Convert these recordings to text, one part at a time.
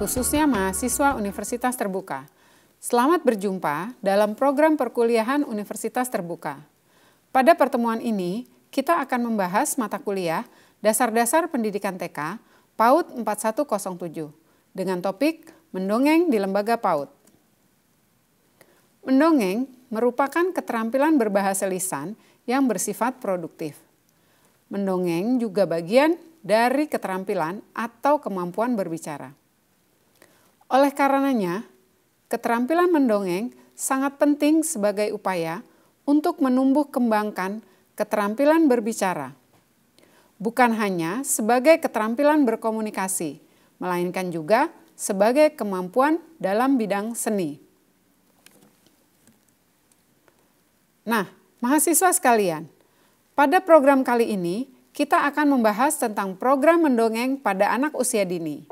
khususnya mahasiswa universitas terbuka. Selamat berjumpa dalam program perkuliahan Universitas Terbuka. Pada pertemuan ini, kita akan membahas mata kuliah Dasar-dasar Pendidikan TK PAUD 4107 dengan topik Mendongeng di Lembaga PAUD. Mendongeng merupakan keterampilan berbahasa lisan yang bersifat produktif. Mendongeng juga bagian dari keterampilan atau kemampuan berbicara. Oleh karenanya, keterampilan mendongeng sangat penting sebagai upaya untuk menumbuh kembangkan keterampilan berbicara. Bukan hanya sebagai keterampilan berkomunikasi, melainkan juga sebagai kemampuan dalam bidang seni. Nah, mahasiswa sekalian, pada program kali ini kita akan membahas tentang program mendongeng pada anak usia dini.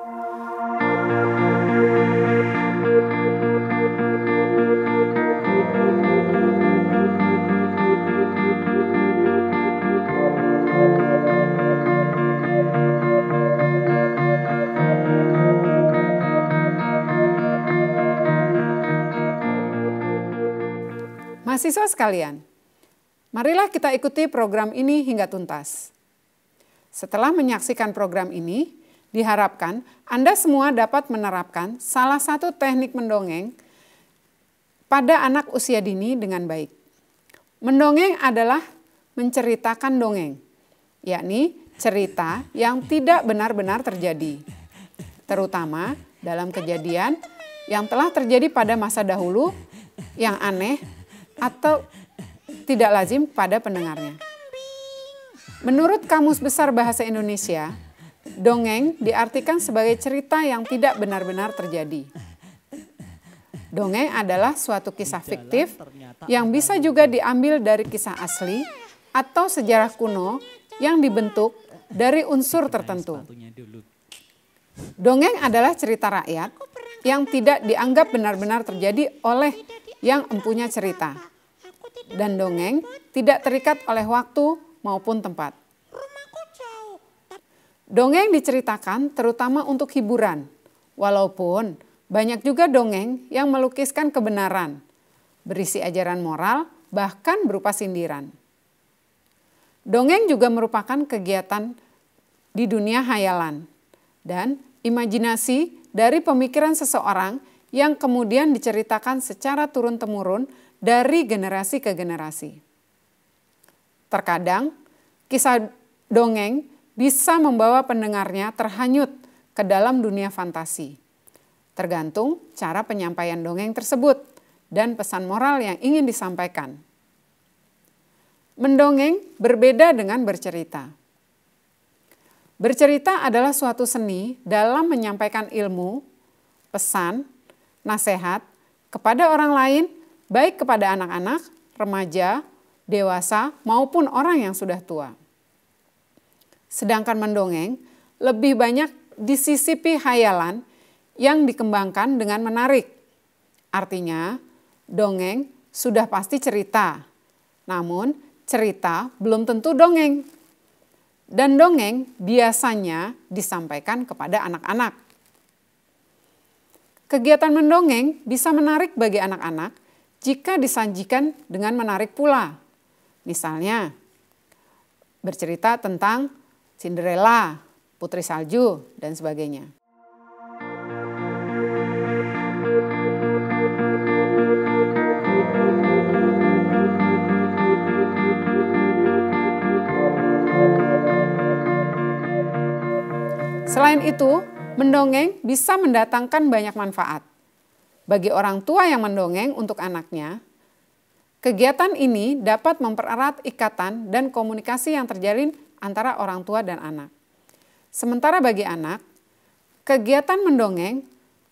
Mahasiswa sekalian, marilah kita ikuti program ini hingga tuntas. Setelah menyaksikan program ini, diharapkan Anda semua dapat menerapkan salah satu teknik mendongeng pada anak usia dini dengan baik. Mendongeng adalah menceritakan dongeng, yakni cerita yang tidak benar-benar terjadi, terutama dalam kejadian yang telah terjadi pada masa dahulu yang aneh atau tidak lazim pada pendengarnya. Menurut Kamus Besar Bahasa Indonesia, dongeng diartikan sebagai cerita yang tidak benar-benar terjadi. Dongeng adalah suatu kisah fiktif yang bisa juga diambil dari kisah asli atau sejarah kuno yang dibentuk dari unsur tertentu. Dongeng adalah cerita rakyat yang tidak dianggap benar-benar terjadi oleh yang empunya cerita dan dongeng tidak terikat oleh waktu maupun tempat. Dongeng diceritakan terutama untuk hiburan, walaupun banyak juga dongeng yang melukiskan kebenaran, berisi ajaran moral, bahkan berupa sindiran. Dongeng juga merupakan kegiatan di dunia hayalan dan imajinasi dari pemikiran seseorang yang kemudian diceritakan secara turun-temurun dari generasi ke generasi. Terkadang, kisah dongeng bisa membawa pendengarnya terhanyut ke dalam dunia fantasi. Tergantung cara penyampaian dongeng tersebut dan pesan moral yang ingin disampaikan. Mendongeng berbeda dengan bercerita. Bercerita adalah suatu seni dalam menyampaikan ilmu, pesan, nasihat kepada orang lain baik kepada anak-anak, remaja, dewasa, maupun orang yang sudah tua. Sedangkan mendongeng lebih banyak disisipi hayalan yang dikembangkan dengan menarik. Artinya, dongeng sudah pasti cerita, namun cerita belum tentu dongeng. Dan dongeng biasanya disampaikan kepada anak-anak. Kegiatan mendongeng bisa menarik bagi anak-anak jika disajikan dengan menarik pula. Misalnya, bercerita tentang Cinderella, Putri Salju, dan sebagainya. Selain itu, mendongeng bisa mendatangkan banyak manfaat. Bagi orang tua yang mendongeng untuk anaknya, kegiatan ini dapat mempererat ikatan dan komunikasi yang terjalin antara orang tua dan anak. Sementara bagi anak, kegiatan mendongeng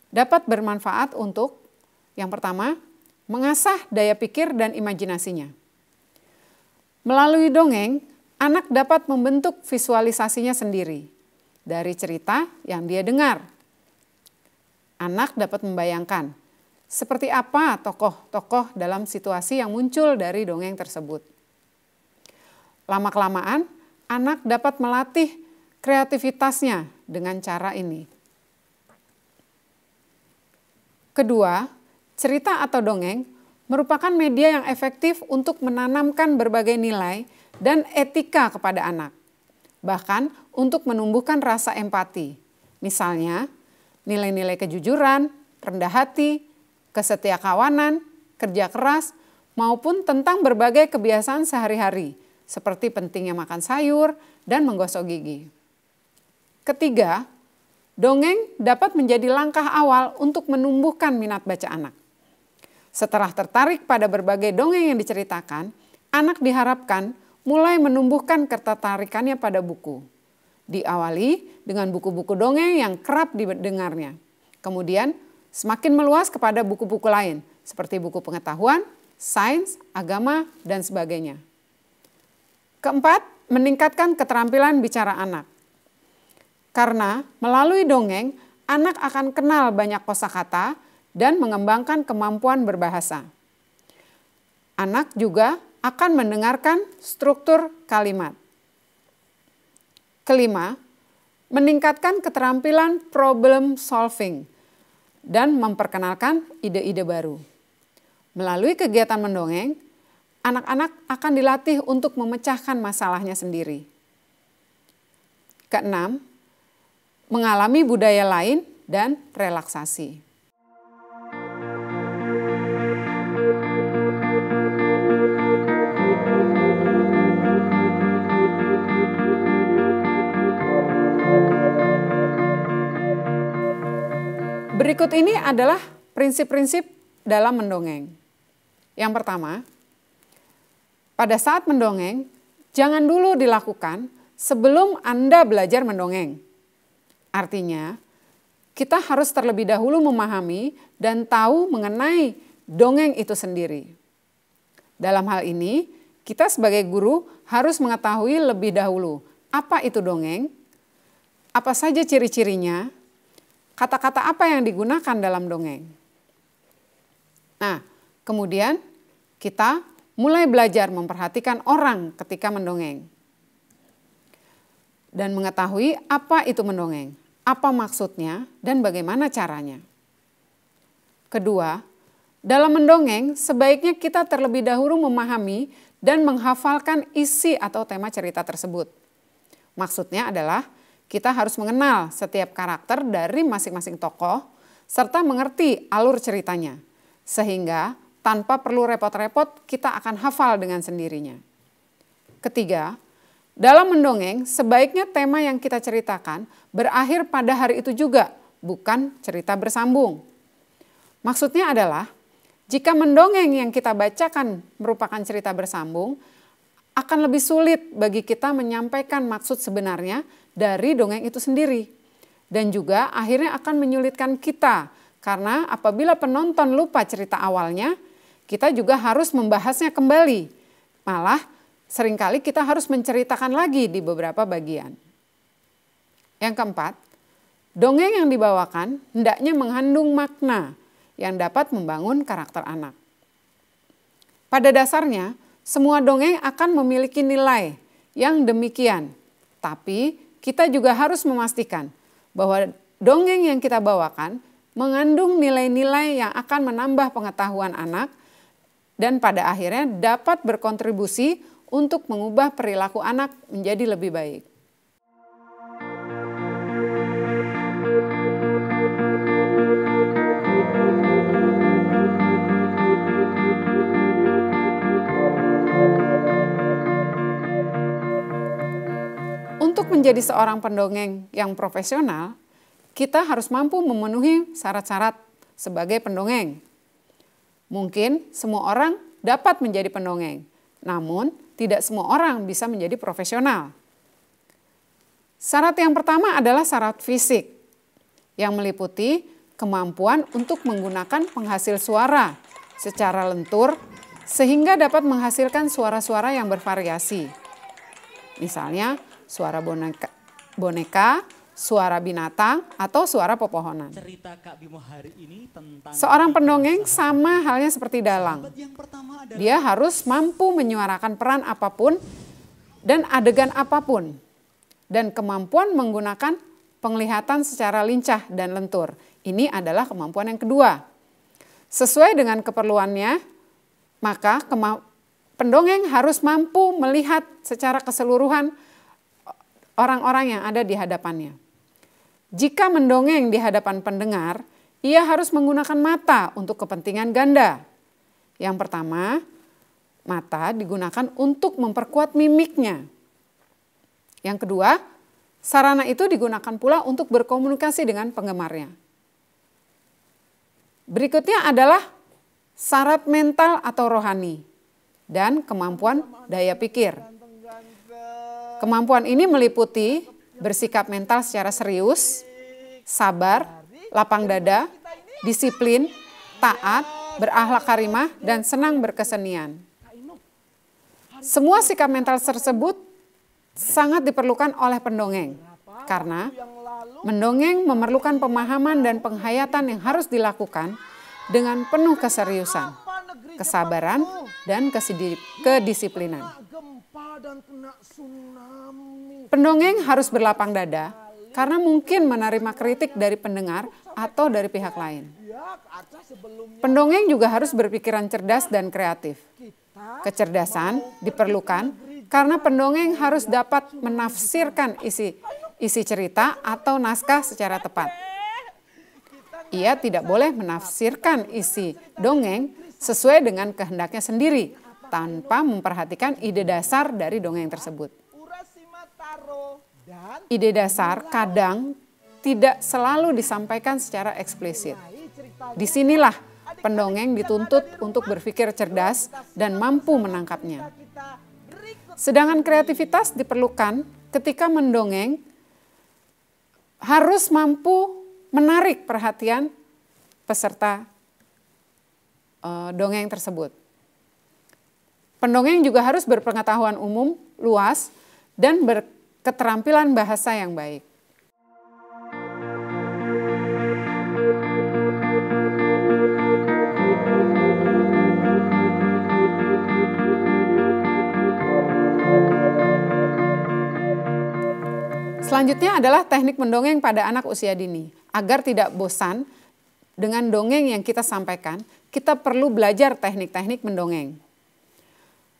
dapat bermanfaat untuk yang pertama, mengasah daya pikir dan imajinasinya. Melalui dongeng, anak dapat membentuk visualisasinya sendiri dari cerita yang dia dengar. Anak dapat membayangkan seperti apa tokoh-tokoh dalam situasi yang muncul dari dongeng tersebut? Lama-kelamaan, anak dapat melatih kreativitasnya dengan cara ini. Kedua, cerita atau dongeng merupakan media yang efektif untuk menanamkan berbagai nilai dan etika kepada anak, bahkan untuk menumbuhkan rasa empati. Misalnya, nilai-nilai kejujuran, rendah hati, kawanan kerja keras, maupun tentang berbagai kebiasaan sehari-hari, seperti pentingnya makan sayur dan menggosok gigi. Ketiga, dongeng dapat menjadi langkah awal untuk menumbuhkan minat baca anak. Setelah tertarik pada berbagai dongeng yang diceritakan, anak diharapkan mulai menumbuhkan ketertarikannya pada buku. Diawali dengan buku-buku dongeng yang kerap didengarnya. Kemudian semakin meluas kepada buku-buku lain seperti buku pengetahuan, sains, agama, dan sebagainya. Keempat, meningkatkan keterampilan bicara anak. Karena melalui dongeng, anak akan kenal banyak kosakata dan mengembangkan kemampuan berbahasa. Anak juga akan mendengarkan struktur kalimat. Kelima, meningkatkan keterampilan problem solving – dan memperkenalkan ide-ide baru. Melalui kegiatan mendongeng, anak-anak akan dilatih untuk memecahkan masalahnya sendiri. Keenam, mengalami budaya lain dan relaksasi. Berikut ini adalah prinsip-prinsip dalam mendongeng. Yang pertama, pada saat mendongeng, jangan dulu dilakukan sebelum Anda belajar mendongeng. Artinya, kita harus terlebih dahulu memahami dan tahu mengenai dongeng itu sendiri. Dalam hal ini, kita sebagai guru harus mengetahui lebih dahulu apa itu dongeng, apa saja ciri-cirinya, kata-kata apa yang digunakan dalam dongeng. Nah, kemudian kita mulai belajar memperhatikan orang ketika mendongeng dan mengetahui apa itu mendongeng, apa maksudnya, dan bagaimana caranya. Kedua, dalam mendongeng sebaiknya kita terlebih dahulu memahami dan menghafalkan isi atau tema cerita tersebut. Maksudnya adalah kita harus mengenal setiap karakter dari masing-masing tokoh serta mengerti alur ceritanya. Sehingga tanpa perlu repot-repot kita akan hafal dengan sendirinya. Ketiga, dalam mendongeng sebaiknya tema yang kita ceritakan berakhir pada hari itu juga, bukan cerita bersambung. Maksudnya adalah jika mendongeng yang kita bacakan merupakan cerita bersambung, akan lebih sulit bagi kita menyampaikan maksud sebenarnya dari dongeng itu sendiri. Dan juga akhirnya akan menyulitkan kita karena apabila penonton lupa cerita awalnya, kita juga harus membahasnya kembali. Malah seringkali kita harus menceritakan lagi di beberapa bagian. Yang keempat, dongeng yang dibawakan hendaknya mengandung makna yang dapat membangun karakter anak. Pada dasarnya, semua dongeng akan memiliki nilai yang demikian, tapi kita juga harus memastikan bahwa dongeng yang kita bawakan mengandung nilai-nilai yang akan menambah pengetahuan anak dan pada akhirnya dapat berkontribusi untuk mengubah perilaku anak menjadi lebih baik. menjadi seorang pendongeng yang profesional, kita harus mampu memenuhi syarat-syarat sebagai pendongeng. Mungkin semua orang dapat menjadi pendongeng, namun tidak semua orang bisa menjadi profesional. Syarat yang pertama adalah syarat fisik, yang meliputi kemampuan untuk menggunakan penghasil suara secara lentur sehingga dapat menghasilkan suara-suara yang bervariasi. Misalnya, suara boneka, boneka, suara binatang, atau suara pepohonan. Seorang pendongeng sama halnya seperti dalang. Dia harus mampu menyuarakan peran apapun dan adegan apapun. Dan kemampuan menggunakan penglihatan secara lincah dan lentur. Ini adalah kemampuan yang kedua. Sesuai dengan keperluannya, maka pendongeng harus mampu melihat secara keseluruhan orang-orang yang ada di hadapannya. Jika mendongeng di hadapan pendengar, ia harus menggunakan mata untuk kepentingan ganda. Yang pertama, mata digunakan untuk memperkuat mimiknya. Yang kedua, sarana itu digunakan pula untuk berkomunikasi dengan penggemarnya. Berikutnya adalah syarat mental atau rohani dan kemampuan daya pikir. Kemampuan ini meliputi bersikap mental secara serius, sabar, lapang dada, disiplin, taat, berakhlak karimah, dan senang berkesenian. Semua sikap mental tersebut sangat diperlukan oleh pendongeng karena mendongeng memerlukan pemahaman dan penghayatan yang harus dilakukan dengan penuh keseriusan, kesabaran, dan kedisiplinan. Pendongeng harus berlapang dada karena mungkin menerima kritik dari pendengar atau dari pihak lain. Ya, pendongeng juga harus berpikiran cerdas dan kreatif. Kecerdasan diperlukan karena pendongeng harus dapat menafsirkan isi isi cerita atau naskah secara tepat. Ia tidak boleh menafsirkan isi dongeng sesuai dengan kehendaknya sendiri tanpa memperhatikan ide dasar dari dongeng tersebut. Ide dasar kadang tidak selalu disampaikan secara eksplisit. Disinilah pendongeng dituntut untuk berpikir cerdas dan mampu menangkapnya. Sedangkan kreativitas diperlukan ketika mendongeng harus mampu menarik perhatian peserta eh, dongeng tersebut. Pendongeng juga harus berpengetahuan umum, luas, dan berketerampilan bahasa yang baik. Selanjutnya adalah teknik mendongeng pada anak usia dini. Agar tidak bosan dengan dongeng yang kita sampaikan, kita perlu belajar teknik-teknik mendongeng.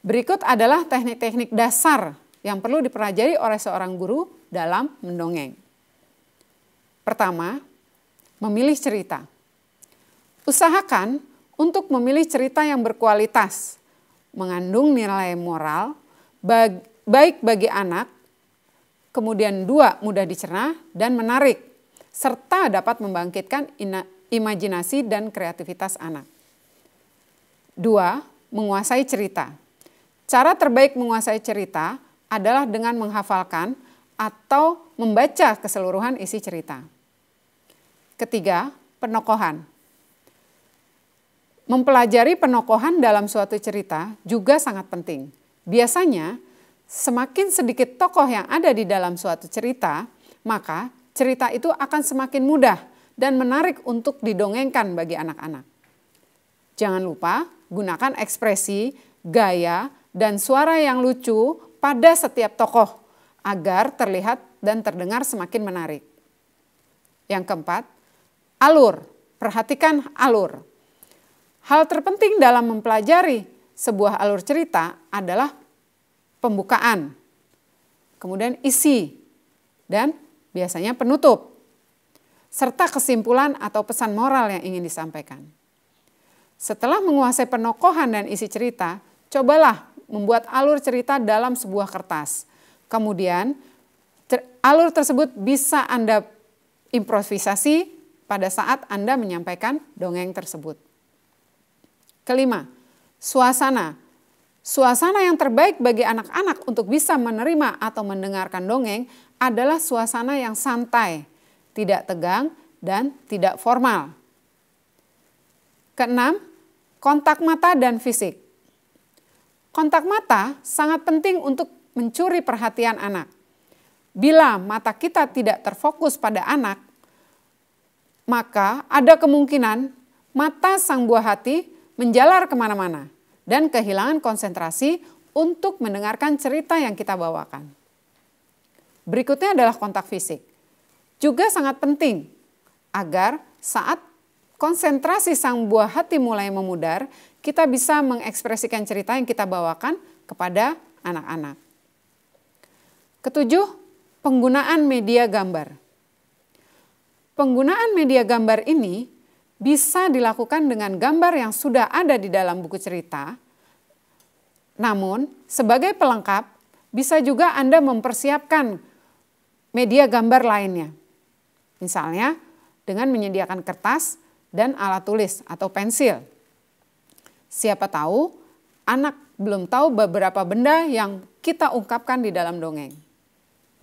Berikut adalah teknik-teknik dasar yang perlu dipelajari oleh seorang guru dalam mendongeng. Pertama, memilih cerita. Usahakan untuk memilih cerita yang berkualitas, mengandung nilai moral, baik bagi anak, kemudian dua mudah dicerna dan menarik, serta dapat membangkitkan imajinasi dan kreativitas anak. Dua, menguasai cerita. Cara terbaik menguasai cerita adalah dengan menghafalkan atau membaca keseluruhan isi cerita. Ketiga, penokohan. Mempelajari penokohan dalam suatu cerita juga sangat penting. Biasanya, semakin sedikit tokoh yang ada di dalam suatu cerita, maka cerita itu akan semakin mudah dan menarik untuk didongengkan bagi anak-anak. Jangan lupa gunakan ekspresi, gaya, dan suara yang lucu pada setiap tokoh agar terlihat dan terdengar semakin menarik. Yang keempat, alur. Perhatikan alur. Hal terpenting dalam mempelajari sebuah alur cerita adalah pembukaan, kemudian isi, dan biasanya penutup, serta kesimpulan atau pesan moral yang ingin disampaikan. Setelah menguasai penokohan dan isi cerita, cobalah membuat alur cerita dalam sebuah kertas. Kemudian ter, alur tersebut bisa Anda improvisasi pada saat Anda menyampaikan dongeng tersebut. Kelima, suasana. Suasana yang terbaik bagi anak-anak untuk bisa menerima atau mendengarkan dongeng adalah suasana yang santai, tidak tegang, dan tidak formal. Keenam, kontak mata dan fisik. Kontak mata sangat penting untuk mencuri perhatian anak. Bila mata kita tidak terfokus pada anak, maka ada kemungkinan mata sang buah hati menjalar kemana-mana dan kehilangan konsentrasi untuk mendengarkan cerita yang kita bawakan. Berikutnya adalah kontak fisik. Juga sangat penting agar saat konsentrasi sang buah hati mulai memudar, kita bisa mengekspresikan cerita yang kita bawakan kepada anak-anak. Ketujuh, penggunaan media gambar. Penggunaan media gambar ini bisa dilakukan dengan gambar yang sudah ada di dalam buku cerita. Namun, sebagai pelengkap, bisa juga Anda mempersiapkan media gambar lainnya. Misalnya, dengan menyediakan kertas dan alat tulis atau pensil. Siapa tahu anak belum tahu beberapa benda yang kita ungkapkan di dalam dongeng.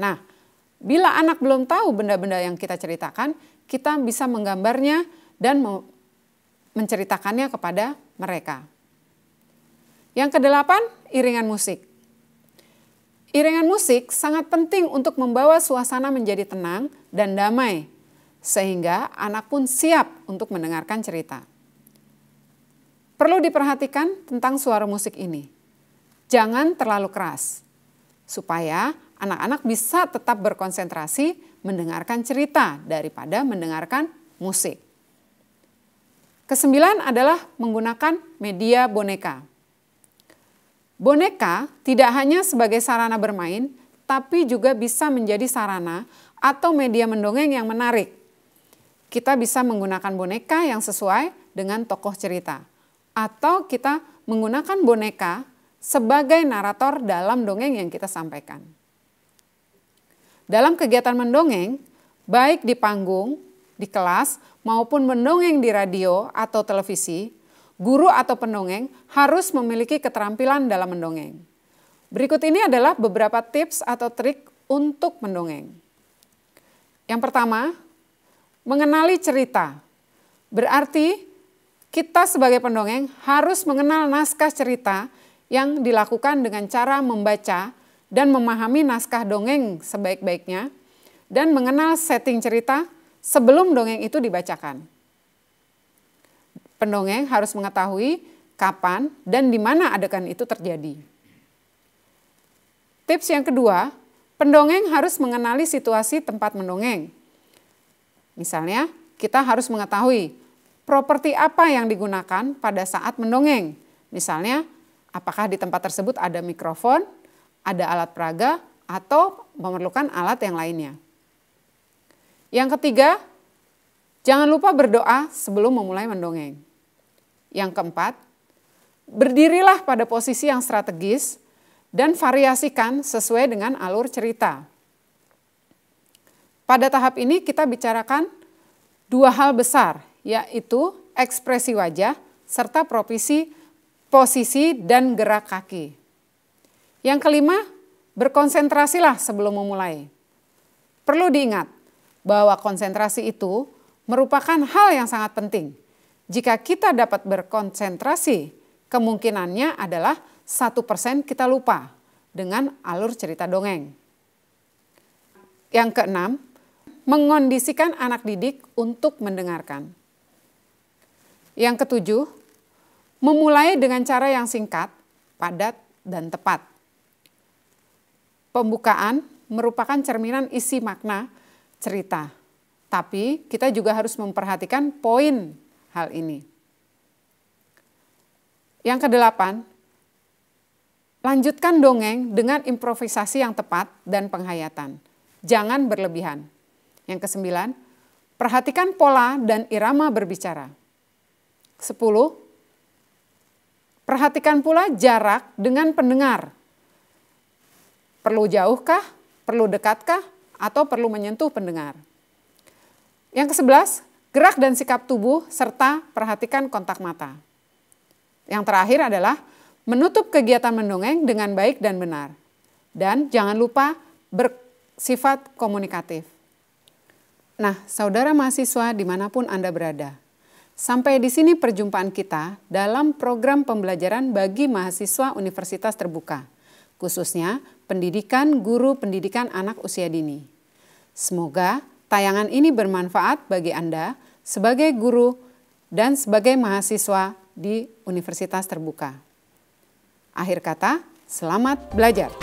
Nah, bila anak belum tahu benda-benda yang kita ceritakan, kita bisa menggambarnya dan menceritakannya kepada mereka. Yang kedelapan, iringan musik. Iringan musik sangat penting untuk membawa suasana menjadi tenang dan damai sehingga anak pun siap untuk mendengarkan cerita. Perlu diperhatikan tentang suara musik ini. Jangan terlalu keras, supaya anak-anak bisa tetap berkonsentrasi mendengarkan cerita daripada mendengarkan musik. Kesembilan adalah menggunakan media boneka. Boneka tidak hanya sebagai sarana bermain, tapi juga bisa menjadi sarana atau media mendongeng yang menarik kita bisa menggunakan boneka yang sesuai dengan tokoh cerita. Atau kita menggunakan boneka sebagai narator dalam dongeng yang kita sampaikan. Dalam kegiatan mendongeng, baik di panggung, di kelas, maupun mendongeng di radio atau televisi, guru atau pendongeng harus memiliki keterampilan dalam mendongeng. Berikut ini adalah beberapa tips atau trik untuk mendongeng. Yang pertama, mengenali cerita. Berarti kita sebagai pendongeng harus mengenal naskah cerita yang dilakukan dengan cara membaca dan memahami naskah dongeng sebaik-baiknya dan mengenal setting cerita sebelum dongeng itu dibacakan. Pendongeng harus mengetahui kapan dan di mana adegan itu terjadi. Tips yang kedua, pendongeng harus mengenali situasi tempat mendongeng Misalnya, kita harus mengetahui properti apa yang digunakan pada saat mendongeng. Misalnya, apakah di tempat tersebut ada mikrofon, ada alat peraga, atau memerlukan alat yang lainnya. Yang ketiga, jangan lupa berdoa sebelum memulai mendongeng. Yang keempat, berdirilah pada posisi yang strategis dan variasikan sesuai dengan alur cerita. Pada tahap ini kita bicarakan dua hal besar, yaitu ekspresi wajah serta provisi posisi, dan gerak kaki. Yang kelima, berkonsentrasilah sebelum memulai. Perlu diingat bahwa konsentrasi itu merupakan hal yang sangat penting. Jika kita dapat berkonsentrasi, kemungkinannya adalah satu persen kita lupa dengan alur cerita dongeng. Yang keenam, mengondisikan anak didik untuk mendengarkan. Yang ketujuh, memulai dengan cara yang singkat, padat, dan tepat. Pembukaan merupakan cerminan isi makna cerita, tapi kita juga harus memperhatikan poin hal ini. Yang kedelapan, lanjutkan dongeng dengan improvisasi yang tepat dan penghayatan. Jangan berlebihan. Yang kesembilan, perhatikan pola dan irama berbicara. Sepuluh, perhatikan pula jarak dengan pendengar. Perlu jauhkah, perlu dekatkah, atau perlu menyentuh pendengar. Yang kesebelas, gerak dan sikap tubuh serta perhatikan kontak mata. Yang terakhir adalah menutup kegiatan mendongeng dengan baik dan benar. Dan jangan lupa bersifat komunikatif. Nah, saudara mahasiswa dimanapun Anda berada, sampai di sini perjumpaan kita dalam program pembelajaran bagi mahasiswa Universitas Terbuka, khususnya pendidikan guru pendidikan anak usia dini. Semoga tayangan ini bermanfaat bagi Anda sebagai guru dan sebagai mahasiswa di Universitas Terbuka. Akhir kata, selamat belajar!